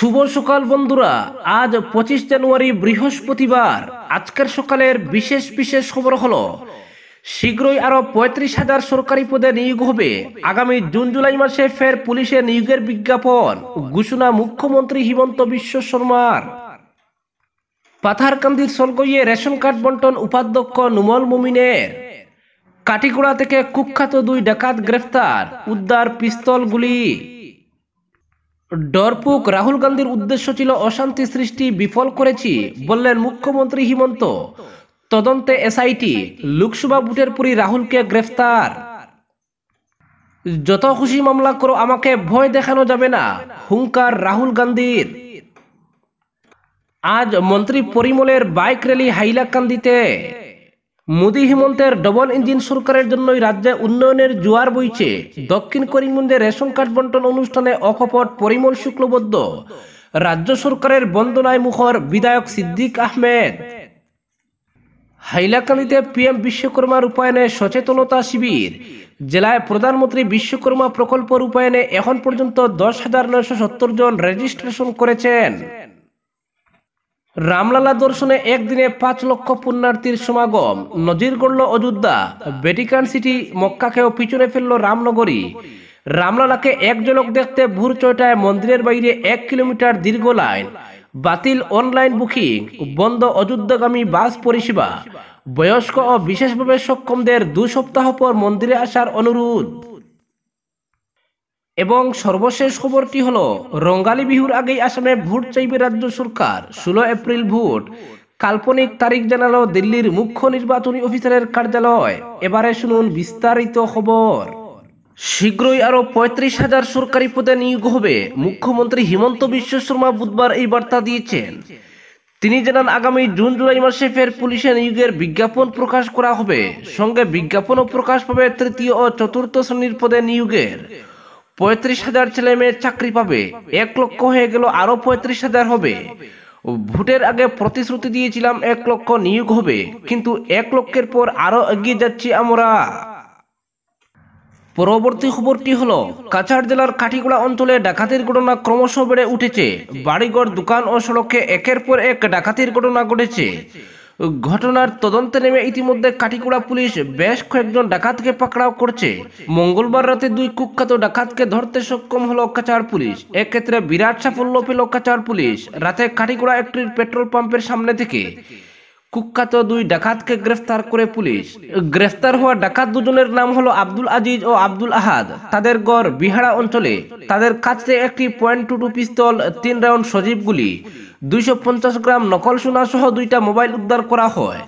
শুভ সকাল বন্ধুরা আজ পঁচিশ জানুয়ারি বৃহস্পতিবার আজকের সকালের বিশেষ বিশেষ খবর হলো শীঘ্রই আরও পঁয়ত্রিশ হাজার সরকারি পদে নিয়োগ হবে আগামী জুন জুলাই মাসে ফের পুলিশে নিয়োগের বিজ্ঞাপন ঘোষণা মুখ্যমন্ত্রী হিমন্ত বিশ্ব শর্মার পাথারকান্দির সলগইয়ে রেশন কার্ড বন্টন উপাধ্যক্ষ নুমল মুমিনের কাটিগুড়া থেকে কুখ্যাত দুই ডাকাত গ্রেফতার উদ্ধার পিস্তল গুলি ডরপুক রাহুল গান্ধীর উদ্দেশ্য ছিল অশান্তি সৃষ্টি বিফল করেছি বললেন মুখ্যমন্ত্রী হিমন্ত তদন্তে এসআইটি লোকসভা বুটের পুরী রাহুলকে গ্রেফতার যত খুশি মামলা করো আমাকে ভয় দেখানো যাবে না হুঙ্কার রাহুল গান্ধীর আজ মন্ত্রী পরিমলের বাইক র্যালি হাইলাকান্দিতে মোদী হিমন্তের ডবল ইঞ্জিন সরকারের জন্যই রাজ্যে উন্নয়নের জোয়ার বইছে দক্ষিণ করিমগঞ্জে রেশন কার্ড বন্টন অনুষ্ঠানে অকপট পরিমল শুক্লবদ্ধ রাজ্য সরকারের বন্দনায় মুখর বিধায়ক সিদ্দিক আহমেদ হাইলাকান্দিতে পিএম বিশ্বকর্মা রূপায়নে সচেতনতা শিবির জেলায় প্রধানমন্ত্রী বিশ্বকর্মা প্রকল্প রূপায়নে এখন পর্যন্ত দশ হাজার সত্তর জন রেজিস্ট্রেশন করেছেন রামলালা দর্শনে একদিনে পাঁচ লক্ষ পুণ্যার্থীর সমাগম নজির গড়ল অযোধ্যা ভ্যাটিকান সিটি মক্কাকেও পিছনে ফেলল রামনগরী রামলালাকে এক ঝলক দেখতে ভোর ছয়টায় মন্দিরের বাইরে এক কিলোমিটার দীর্ঘ লাইন বাতিল অনলাইন বুকিং বন্ধ অযোধ্যাগামী বাস পরিষেবা বয়স্ক ও বিশেষভাবে সক্ষমদের দু সপ্তাহ পর মন্দিরে আসার অনুরোধ এবং সর্বশেষ খবরটি হলো রঙ্গালী বিহুর আগেই আসামে ভোট চাইবে রাজ্য সরকার ষোলো এপ্রিল ভোট কাল্পনিক তারিখ জানালো দিল্লির মুখ্য নির্বাচনী অফিসারের কার্যালয় এবারে শুনুন বিস্তারিত খবর শীঘ্রই আরো পঁয়ত্রিশ হাজার সরকারি পদে নিয়োগ হবে মুখ্যমন্ত্রী হিমন্ত বিশ্ব শর্মা বুধবার এই বার্তা দিয়েছেন তিনি জানান আগামী জুন জুলাই মাসে ফের পুলিশে নিয়োগের বিজ্ঞাপন প্রকাশ করা হবে সঙ্গে বিজ্ঞাপনও প্রকাশ পাবে তৃতীয় ও চতুর্থ শ্রেণীর পদে নিয়োগের পঁয়ত্রিশ হাজার ছেলে মেয়ে চাকরি পাবে এক লক্ষ হয়ে গেল আরও পঁয়ত্রিশ হাজার হবে ভোটের আগে প্রতিশ্রুতি দিয়েছিলাম এক লক্ষ নিয়োগ হবে কিন্তু এক লক্ষের পর আরও এগিয়ে যাচ্ছি আমরা পরবর্তী খবরটি হলো কাছাড় জেলার কাঠিগুড়া অঞ্চলে ডাকাতির ঘটনা ক্রমশ বেড়ে উঠেছে বাড়িঘর দোকান ও সড়কে একের পর এক ডাকাতির ঘটনা ঘটেছে ঘটনার তদন্তে নেমে ইতিমধ্যে কাটিকুড়া পুলিশ বেশ কয়েকজন ডাকাতকে পাকড়াও করছে মঙ্গলবার রাতে দুই কুখ্যাত ডাকাতকে ধরতে সক্ষম হলো অক্কাচার পুলিশ এক্ষেত্রে বিরাট সাফল্য পেল অক্কাচার পুলিশ রাতে কাটিকুড়া একটি পেট্রোল পাম্পের সামনে থেকে কুখ্যাত দুই ডাকাতকে গ্রেফতার করে পুলিশ গ্রেফতার হওয়া ডাকাত দুজনের নাম হলো আব্দুল আজিজ ও আব্দুল আহাদ তাদের গড় বিহারা অঞ্চলে তাদের কাছে একটি পয়েন্ট টু টু পিস্তল তিন রাউন্ড সজীব গুলি দুইশো গ্রাম নকল সোনা সহ দুইটা মোবাইল উদ্ধার করা হয়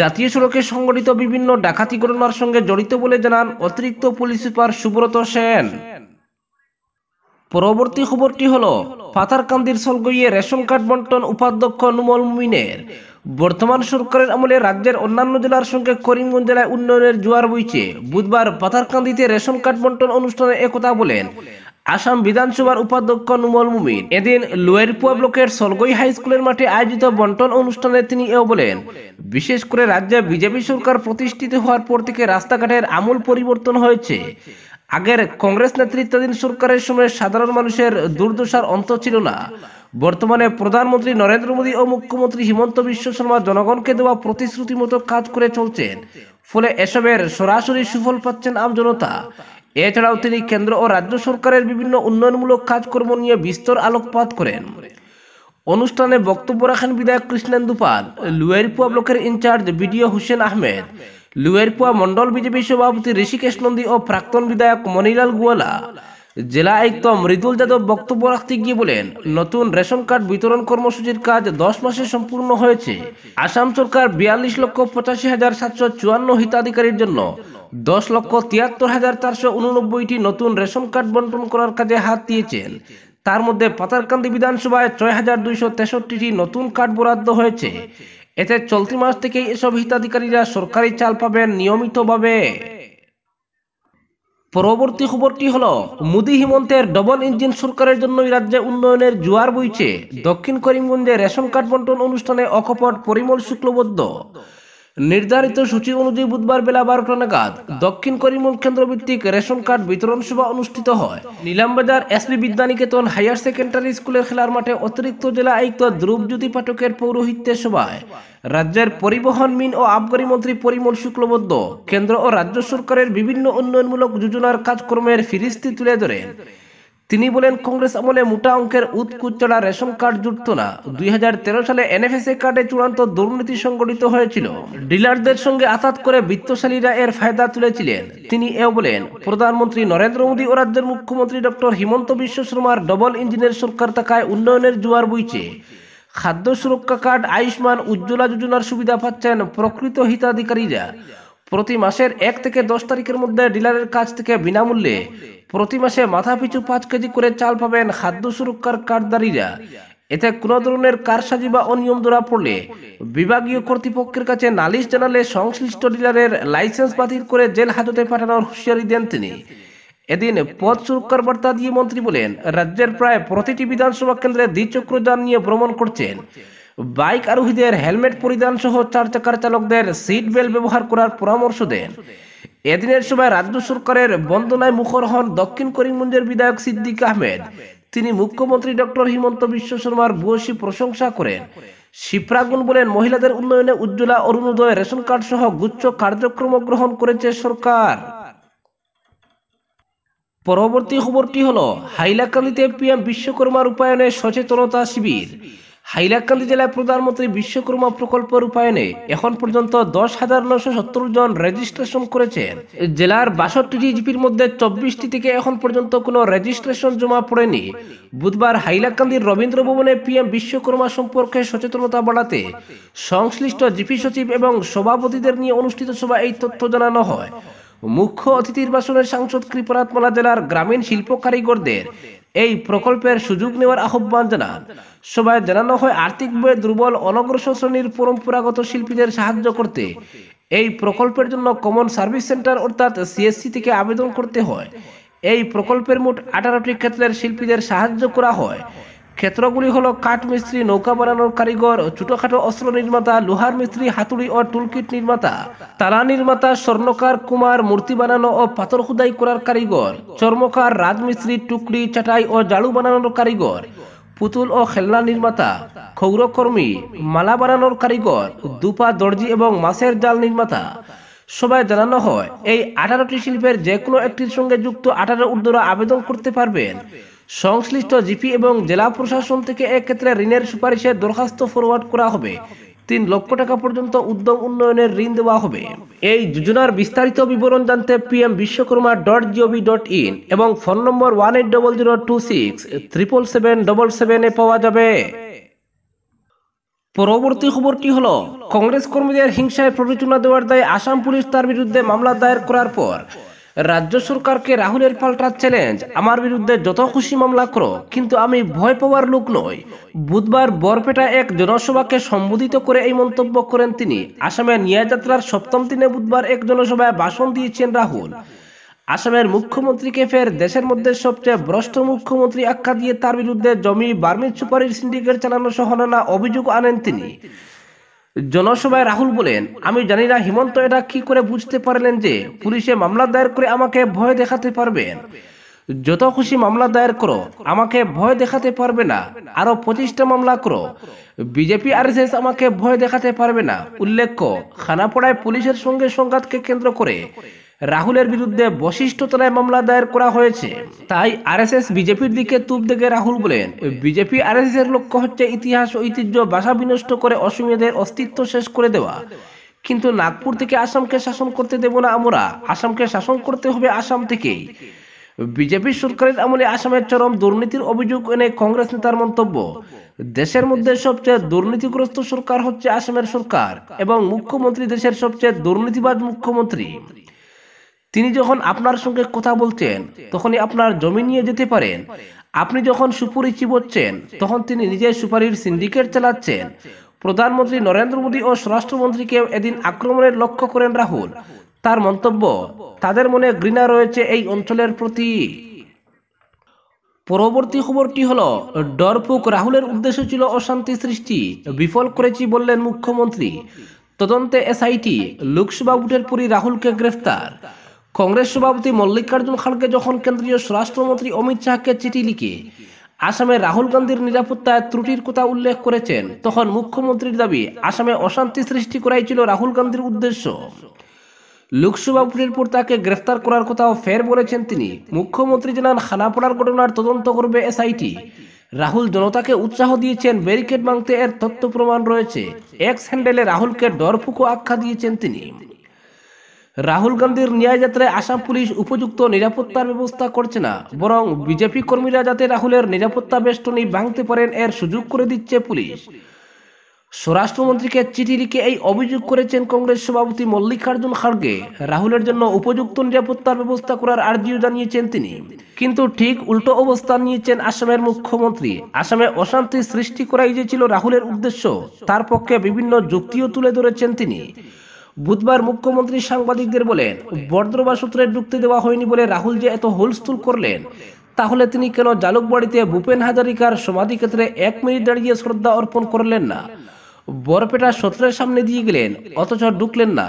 জাতীয় সড়কে সংগঠিত বিভিন্ন ডাকাতি ঘটনার সঙ্গে জড়িত বলে জানান অতিরিক্ত পুলিশ সুপার সুব্রত সেন পরবর্তী খবরটি হল পাথারকান্দির সলগইয়ে রেশন কার্ড বন্টন উপাধ্যক্ষ নুমল মুমিনের বর্তমান সরকারের আমলে রাজ্যের অন্যান্য জেলার সঙ্গে করিমগঞ্জ জেলায় উন্নয়নের জোয়ার বইছে বুধবার পাথারকান্দিতে রেশন কার্ড বন্টন অনুষ্ঠানে একথা বলেন আসাম বিধানসভার উপাধ্যক্ষ নুমল মুমিন এদিন লোয়েরপুয়া ব্লকের সলগই হাই স্কুলের মাঠে আয়োজিত বন্টন অনুষ্ঠানে তিনি এও বলেন বিশেষ করে রাজ্যে বিজেপি সরকার প্রতিষ্ঠিত হওয়ার পর থেকে রাস্তাঘাটের আমূল পরিবর্তন হয়েছে আগের কংগ্রেস নেতৃত্বাধীন সরকারের সময় সাধারণ মানুষের দুর্দশার অন্ত ছিল না বর্তমানে প্রধানমন্ত্রী নরেন্দ্র মোদী ও মুখ্যমন্ত্রী হিমন্ত বিশ্ব শর্মা জনগণকে দেওয়া প্রতিশ্রুতি মতো কাজ করে চলছেন ফলে এসবের সরাসরি সুফল পাচ্ছেন আমজনতা এছাড়াও তিনি কেন্দ্র ও রাজ্য সরকারের বিভিন্ন উন্নয়নমূলক কাজকর্ম নিয়ে বিস্তর আলোকপাত করেন অনুষ্ঠানে বক্তব্য রাখেন বিধায়ক কৃষ্ণেন্দু পাল লুয়েরপুয়া ব্লকের in-charge BDO Hussain Ahmed Lowairpoa mandal BJP সভাপতি ঋষিকেশ নন্দী ও প্রাক্তন বিধায়ক মনিলাল গুয়ালা জেলা আয়ুক্ত মৃদুল যাদব বক্তব্য রাখতে গিয়ে বলেন নতুন রেশন কার্ড বিতরণ কর্মসূচির কাজ দশ মাসে সম্পূর্ণ হয়েছে আসাম সরকার বিয়াল্লিশ লক্ষ পঁচাশি হাজার সাতশো চুয়ান্ন হিতাধিকারীর জন্য দশ লক্ষ তিয়াত্তর হাজার চারশো উননব্বইটি নতুন রেশন কার্ড বন্টন করার কাজে হাত দিয়েছেন তার মধ্যে পাতারকান্দি বিধানসভায় ছয় হাজার দুইশো তেষট্টিটি নতুন কার্ড বরাদ্দ হয়েছে এতে চলতি মাস থেকেই এসব হিতাধিকারীরা সরকারি চাল পাবেন নিয়মিতভাবে পরবর্তী খবরটি হল মোদী হিমন্তের ডবল ইঞ্জিন সরকারের জন্য রাজ্যে উন্নয়নের জোয়ার বইছে দক্ষিণ করিমগঞ্জে রেশন কার্ড বন্টন অনুষ্ঠানে অকপট পরিমল শুক্লবদ্ধ নির্ধারিত সূচি অনুযায়ী বুধবার বেলা বারোটা নাগাদ দক্ষিণ কেন্দ্র ভিত্তিক রেশন কার্ড বিতরণ সভা অনুষ্ঠিত হয় Nilambazar SP Vidyaniketan higher secondary স্কুলের খেলার মাঠে অতিরিক্ত জেলা আয়ুক্ত ধ্রুবজ্যোতি পাঠকের পৌরোহিত্যে সভায় রাজ্যের পরিবহন মিন ও আবগারি মন্ত্রী পরিমল শুক্লবদ্ধ কেন্দ্র ও রাজ্য সরকারের বিভিন্ন উন্নয়নমূলক যোজনার কাজকর্মের ফিরিস্তি তুলে ধরেন তিনি বলেন কংগ্রেস আমলে মোটা অঙ্কের উৎকুচড়া রেশন কার্ড জুটত না দুই সালে এনএফএসএ কার্ডে চূড়ান্ত দুর্নীতি সংগঠিত হয়েছিল ডিলারদের সঙ্গে আতাত করে বিত্তশালীরা এর ফায়দা তুলেছিলেন তিনি এও বলেন প্রধানমন্ত্রী নরেন্দ্র মোদী ও রাজ্যের মুখ্যমন্ত্রী ডক্টর হিমন্ত বিশ্ব শর্মার ডবল ইঞ্জিনের সরকার থাকায় উন্নয়নের জোয়ার বইছে খাদ্য সুরক্ষা কার্ড আয়ুষ্মান উজ্জ্বলা যোজনার সুবিধা পাচ্ছেন প্রকৃত হিতাধিকারীরা প্রতি মাসের এক থেকে দশ তারিখের মধ্যে ডিলারের কাছ থেকে বিনামূল্যে প্রতি মাসে মাথা পিছু পাঁচ কেজি করে চাল পাবেন খাদ্য সুরক্ষার কার্ডদারীরা এতে কোনো ধরনের কারসাজি বা অনিয়ম ধরা পড়লে বিভাগীয় কর্তৃপক্ষের কাছে নালিশ জানালে সংশ্লিষ্ট ডিলারের লাইসেন্স বাতিল করে জেল হাজতে পাঠানোর হুঁশিয়ারি দেন তিনি এদিন পথ সুরক্ষার বার্তা দিয়ে মন্ত্রী বলেন রাজ্যের প্রায় প্রতিটি বিধানসভা কেন্দ্রে দ্বিচক্রদান নিয়ে ভ্রমণ করছেন বাইক আরোহীদের হেলমেট পরিধান সহ চার চাকার চালকদের সিট বেল্ট ব্যবহার করার পরামর্শ দেন এদিনের সময় রাজ্য সরকারের বন্দনায় মুখর হন দক্ষিণ করিমগঞ্জের বিধায়ক সিদ্দিক আহমেদ তিনি মুখ্যমন্ত্রী ডক্টর হিমন্ত বিশ্ব শর্মার ভূয়সী প্রশংসা করেন শিপ্রাগুন বলেন মহিলাদের উন্নয়নে উজ্জ্বলা অরুণোদয় রেশন কার্ড সহ গুচ্ছ কার্যক্রম গ্রহণ করেছে সরকার পরবর্তী খবরটি হল হাইলাকালিতে পিএম বিশ্বকর্মা রূপায়নে সচেতনতা শিবির হাইলাকান্দি জেলায় প্রধানমন্ত্রী বিশ্বকর্মা প্রকল্প রূপায়ণে এখন পর্যন্ত দশ হাজার নশো সত্তর জন রেজিস্ট্রেশন করেছেন জেলার বাষট্টি ডিজিপির মধ্যে চব্বিশটি থেকে এখন পর্যন্ত কোনো রেজিস্ট্রেশন জমা পড়েনি বুধবার হাইলাকান্দির রবীন্দ্র ভবনে পিএম বিশ্বকর্মা সম্পর্কে সচেতনতা বাড়াতে সংশ্লিষ্ট জিপি সচিব এবং সভাপতিদের নিয়ে অনুষ্ঠিত সভায় এই তথ্য জানানো হয় মুখ্য অতিথির বাসনের সাংসদ মালা জেলার গ্রামীণ শিল্প কারিগরদের এই প্রকল্পের সুযোগ নেওয়ার আহ্বান জানান সবাই জানানো হয় আর্থিকভাবে দুর্বল অনগ্রসর শ্রেণীর পরম্পরাগত শিল্পীদের সাহায্য করতে এই প্রকল্পের জন্য কমন সার্ভিস সেন্টার অর্থাৎ সিএসসি থেকে আবেদন করতে হয় এই প্রকল্পের মোট আঠারোটি ক্ষেত্রের শিল্পীদের সাহায্য করা হয় ক্ষেত্রগুলি হলো কাঠ মিস্ত্রি নৌকা বানানোর কারিগর ছোটখাটো অস্ত্র নির্মাতা লোহার মিস্ত্রি হাতুড়ি ও টুলকিট নির্মাতা তারা নির্মাতা স্বর্ণকার কুমার মূর্তি বানানো ও পাথর খুদাই করার কারিগর চর্মকার রাজমিস্ত্রি টুকরি চাটাই ও জালু বানানোর কারিগর পুতুল ও খেলনা নির্মাতা ক্ষৌরকর্মী মালা বানানোর কারিগর দুপা দর্জি এবং মাছের জাল নির্মাতা সবাই জানানো হয় এই আঠারোটি শিল্পের যে কোনো একটির সঙ্গে যুক্ত আঠারো উর্ধরা আবেদন করতে পারবেন সংশ্লিষ্ট জিপি এবং জেলা প্রশাসন থেকে এক্ষেত্রে ঋণের সুপারিশে দরখাস্ত ফরওয়ার্ড করা হবে তিন লক্ষ টাকা পর্যন্ত উদ্যম উন্নয়নের ঋণ দেওয়া হবে এই যোজনার বিস্তারিত বিবরণ জানতে PM Vishwakarma dot GOV dot in এবং phone number one eight double zero two six triple seven double সেভেনে পাওয়া যাবে পরবর্তী খবরটি হল কংগ্রেস কর্মীদের হিংসায় প্ররোচনা দেওয়ার দায়ে আসাম পুলিশ তার বিরুদ্ধে মামলা দায়ের করার পর রাজ্য সরকারকে রাহুলের পাল্টা চ্যালেঞ্জ আমার বিরুদ্ধে যত খুশি মামলা করো কিন্তু আমি ভয় পাওয়ার লোক নই বুধবার বরপেটা এক জনসভাকে সম্বোধিত করে এই মন্তব্য করেন তিনি আসামের যাত্রার সপ্তম দিনে বুধবার এক জনসভায় ভাষণ দিয়েছেন রাহুল আসামের মুখ্যমন্ত্রীকে ফের দেশের মধ্যে সবচেয়ে ভ্রষ্ট মুখ্যমন্ত্রী আখ্যা দিয়ে তার বিরুদ্ধে জমি বার্মিজ সুপারিশ সিন্ডিকেট চালানো সহ নানা অভিযোগ আনেন তিনি জনসভায় রাহুল বলেন আমি জানি না হিমন্ত এটা কি করে বুঝতে পারলেন যে পুলিশে মামলা দায়ের করে আমাকে ভয় দেখাতে পারবেন যত খুশি মামলা দায়ের করো আমাকে ভয় দেখাতে পারবে না আরো পঁচিশটা মামলা করো বিজেপি আর আমাকে ভয় দেখাতে পারবে না উল্লেখ্য খানাপড়ায় পুলিশের সঙ্গে সংঘাতকে কেন্দ্র করে রাহুলের বিরুদ্ধে বশিষ্ঠ তলায় মামলা দায়ের করা হয়েছে তাই আরএসএস বিজেপির দিকে তুপ দেখে রাহুল বলেন বিজেপি আরএসএস এর লক্ষ্য হচ্ছে ইতিহাস ঐতিহ্য বাসা বিনষ্ট করে অসমীয়াদের অস্তিত্ব শেষ করে দেওয়া কিন্তু নাগপুর থেকে আসামকে শাসন করতে দেব না আমরা আসামকে শাসন করতে হবে আসাম থেকেই বিজেপি সরকারের আমলে আসামের চরম দুর্নীতির অভিযোগ এনে কংগ্রেস নেতার মন্তব্য দেশের মধ্যে সবচেয়ে দুর্নীতিগ্রস্ত সরকার হচ্ছে আসামের সরকার এবং মুখ্যমন্ত্রী দেশের সবচেয়ে দুর্নীতিবাদ মুখ্যমন্ত্রী তিনি যখন আপনার সঙ্গে কথা বলছেন তখনই আপনার জমি নিয়ে যেতে পারেন আপনি যখন সুপুরি চিবচ্ছেন তখন তিনি নিজের সুপারির সিন্ডিকেট চালাচ্ছেন প্রধানমন্ত্রী নরেন্দ্র মোদী ও স্বরাষ্ট্রমন্ত্রীকেও এদিন আক্রমণের লক্ষ্য করেন রাহুল তার মন্তব্য তাদের মনে ঘৃণা রয়েছে এই অঞ্চলের প্রতি পরবর্তী খবরটি হল ডরপুক রাহুলের উদ্দেশ্য ছিল অশান্তি সৃষ্টি বিফল করেছি বললেন মুখ্যমন্ত্রী তদন্তে এসআইটি লোকসভা ভোটের পরই রাহুলকে গ্রেফতার কংগ্রেস সভাপতি মল্লিকার্জুন খড়গে যখন কেন্দ্রীয় স্বরাষ্ট্রমন্ত্রী অমিত শাহকে চিঠি লিখে আসামে রাহুল গান্ধীর নিরাপত্তায় ত্রুটির কথা উল্লেখ করেছেন তখন মুখ্যমন্ত্রীর দাবি আসামে অশান্তি সৃষ্টি করাই ছিল রাহুল গান্ধীর উদ্দেশ্য লোকসভা ভোটের পর তাকে গ্রেফতার করার কথাও ফের বলেছেন তিনি মুখ্যমন্ত্রী জানান খানাপড়ার ঘটনার তদন্ত করবে এসআইটি রাহুল জনতাকে উৎসাহ দিয়েছেন ব্যারিকেড ভাঙতে এর তথ্য প্রমাণ রয়েছে এক্স হ্যান্ডেলে রাহুলকে ডরফুকো আখ্যা দিয়েছেন তিনি রাহুল গান্ধীর ন্যায়যাত্রায় আসাম পুলিশ উপযুক্ত নিরাপত্তার ব্যবস্থা করছে না বরং বিজেপি কর্মীরা যাতে রাহুলের নিরাপত্তা বেষ্টনী ভাঙতে পারেন এর সুযোগ করে দিচ্ছে পুলিশ স্বরাষ্ট্রমন্ত্রীকে চিঠি লিখে এই অভিযোগ করেছেন কংগ্রেস সভাপতি মল্লিকার্জুন খাড়গে রাহুলের জন্য উপযুক্ত নিরাপত্তার ব্যবস্থা করার আর্জিও জানিয়েছেন তিনি কিন্তু ঠিক উল্টো অবস্থান নিয়েছেন আসামের মুখ্যমন্ত্রী আসামে অশান্তি সৃষ্টি করাই যে ছিল রাহুলের উদ্দেশ্য তার পক্ষে বিভিন্ন যুক্তিও তুলে ধরেছেন তিনি বুধবার মুখ্যমন্ত্রী সাংবাদিকদের বলেন বর্দ্রবা সূত্রে ঢুকতে দেওয়া হয়নি বলে রাহুল যে এত হুলস্থুল করলেন তাহলে তিনি কেন জালুকবাড়িতে ভূপেন হাজারিকার সমাধিক্ষেত্রে এক মিনিট দাঁড়িয়ে শ্রদ্ধা অর্পণ করলেন না বরপেটা সত্রের সামনে দিয়ে গেলেন অথচ ঢুকলেন না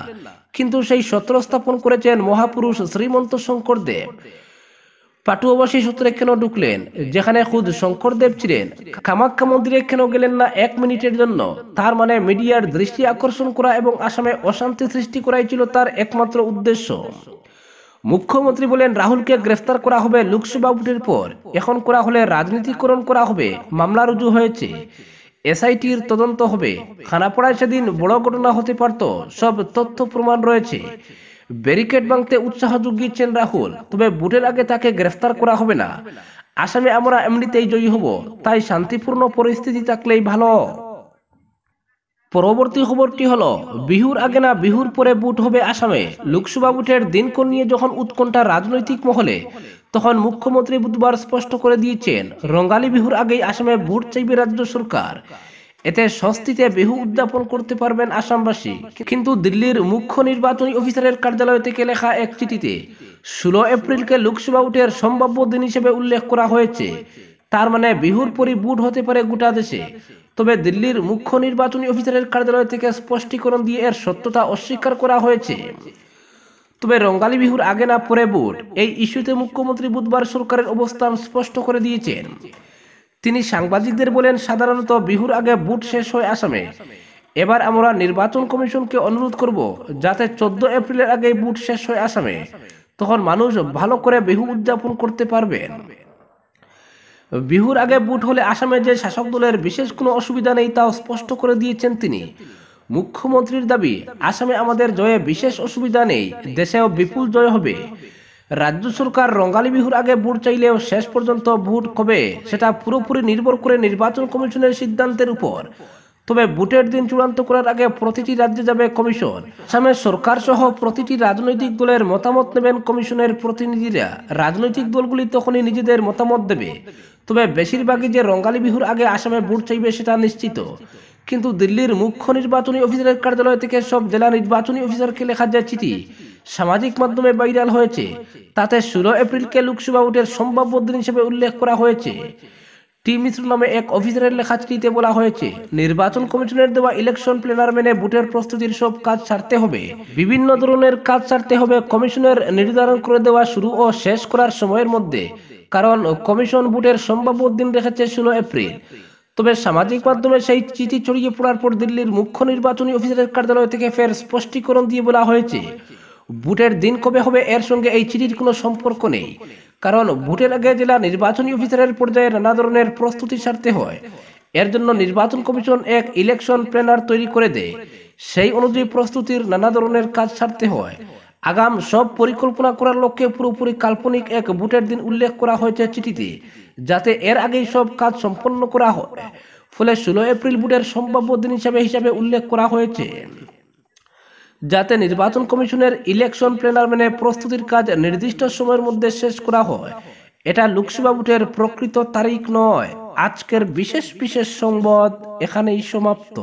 কিন্তু সেই সত্র স্থাপন করেছেন মহাপুরুষ শ্রীমন্ত শঙ্কর দেব পাটুয়াবাসী সূত্রে কেন ঢুকলেন যেখানে খুদ শঙ্করদেব ছিলেন কামাখ্যা মন্দিরে কেন গেলেন না এক মিনিটের জন্য তার মানে মিডিয়ার দৃষ্টি আকর্ষণ করা এবং আসামে অশান্তি সৃষ্টি করাই ছিল তার একমাত্র উদ্দেশ্য মুখ্যমন্ত্রী বলেন রাহুলকে গ্রেফতার করা হবে লোকসভা ভোটের পর এখন করা হলে রাজনীতিকরণ করা হবে মামলা রুজু হয়েছে এসআইটির তদন্ত হবে খানাপড়ায় সেদিন বড় ঘটনা হতে পারত সব তথ্য প্রমাণ রয়েছে ব্যারিকেড ভাঙতে উৎসাহ জুগিয়েছেন রাহুল তবে ভোটের আগে তাকে গ্রেফতার করা হবে না আসামে আমরা এমনিতেই জয়ী হব তাই শান্তিপূর্ণ পরিস্থিতি থাকলেই ভালো পরবর্তী খবরটি হলো বিহুর আগে না বিহুর পরে বুট হবে আসামে লোকসভা বুটের দিনক্ষণ নিয়ে যখন উৎকণ্ঠা রাজনৈতিক মহলে তখন মুখ্যমন্ত্রী বুধবার স্পষ্ট করে দিয়েছেন রঙ্গালী বিহুর আগেই আসামে বুট চাইবে রাজ্য সরকার এতে স্বস্তিতে বিহু উদযাপন করতে পারবেন আসামবাসী কিন্তু দিল্লির মুখ্য নির্বাচনী অফিসারের কার্যালয় থেকে লেখা এক চিঠিতে ষোলো এপ্রিলকে লোকসভা উঠের সম্ভাব্য দিন হিসেবে উল্লেখ করা হয়েছে তার মানে বিহুর পরই বুট হতে পারে গোটা দেশে তবে দিল্লির মুখ্য নির্বাচনী অফিসারের কার্যালয় থেকে স্পষ্টীকরণ দিয়ে এর সত্যতা অস্বীকার করা হয়েছে তবে রঙ্গালী বিহুর আগে না পরে বুট এই ইস্যুতে মুখ্যমন্ত্রী বুধবার সরকারের অবস্থান স্পষ্ট করে দিয়েছেন তিনি সাংবাদিকদের বলেন সাধারণত বিহুর আগে বুট শেষ হয় আসামে এবার আমরা নির্বাচন কমিশনকে অনুরোধ করব যাতে চোদ্দ এপ্রিলের আগে বুট শেষ হয় আসামে তখন মানুষ ভালো করে বিহু উদযাপন করতে পারবেন বিহুর আগে বুট হলে আসামে যে শাসক দলের বিশেষ কোনো অসুবিধা নেই তাও স্পষ্ট করে দিয়েছেন তিনি মুখ্যমন্ত্রীর দাবি আসামে আমাদের জয়ে বিশেষ অসুবিধা নেই দেশেও বিপুল জয় হবে রাজ্য সরকার রঙ্গালী বিহুর আগে ভোট চাইলেও শেষ পর্যন্ত ভোট কবে সেটা পুরোপুরি নির্ভর করে নির্বাচন কমিশনের সিদ্ধান্তের উপর তবে ভোটের দিন চূড়ান্ত করার আগে প্রতিটি রাজ্যে যাবে কমিশন আসামের সরকার সহ প্রতিটি রাজনৈতিক দলের মতামত নেবেন কমিশনের প্রতিনিধিরা রাজনৈতিক দলগুলি তখনই নিজেদের মতামত দেবে তবে বেশিরভাগই যে রঙ্গালী বিহুর আগে আসামে ভোট চাইবে সেটা নিশ্চিত কিন্তু দিল্লির মুখ্য নির্বাচনী অফিসারের কার্যালয় থেকে সব জেলা নির্বাচনী অফিসারকে লেখা যায় চিঠি সামাজিক মাধ্যমে ভাইরাল হয়েছে তাতে ষোলো এপ্রিলকে লোকসভা ভোটের সম্ভাব্য দিন হিসেবে উল্লেখ করা হয়েছে টি মিশ্র নামে এক অফিসারের লেখা চিঠিতে বলা হয়েছে নির্বাচন কমিশনের দেওয়া ইলেকশন প্ল্যানার মেনে ভোটের প্রস্তুতির সব কাজ ছাড়তে হবে বিভিন্ন ধরনের কাজ ছাড়তে হবে কমিশনের নির্ধারণ করে দেওয়া শুরু ও শেষ করার সময়ের মধ্যে কারণ কমিশন ভোটের সম্ভাব্য দিন রেখেছে ষোলো এপ্রিল তবে সামাজিক মাধ্যমে সেই চিঠি ছড়িয়ে পড়ার পর দিল্লির মুখ্য নির্বাচনী অফিসারের কার্যালয় থেকে ফের স্পষ্টীকরণ দিয়ে বলা হয়েছে ভোটের দিন কবে হবে এর সঙ্গে এই চিঠির কোনো সম্পর্ক নেই কারণ ভোটের আগে জেলা নির্বাচনী অফিসারের পর্যায়ে নানা ধরনের প্রস্তুতি সারতে হয় এর জন্য নির্বাচন কমিশন এক ইলেকশন প্ল্যানার তৈরি করে দেয় সেই অনুযায়ী প্রস্তুতির নানা ধরনের কাজ সারতে হয় আগাম সব পরিকল্পনা করার লক্ষ্যে পুরোপুরি কাল্পনিক এক ভোটের দিন উল্লেখ করা হয়েছে চিঠিতে যাতে এর আগেই সব কাজ সম্পন্ন করা হয় ফলে ষোলো এপ্রিল ভোটের সম্ভাব্য দিন হিসাবে হিসাবে উল্লেখ করা হয়েছে যাতে নির্বাচন কমিশনের ইলেকশন প্ল্যানারম্যানের প্রস্তুতির কাজ নির্দিষ্ট সময়ের মধ্যে শেষ করা হয় এটা লোকসভা ভোটের প্রকৃত তারিখ নয় আজকের বিশেষ বিশেষ সংবাদ এখানেই সমাপ্ত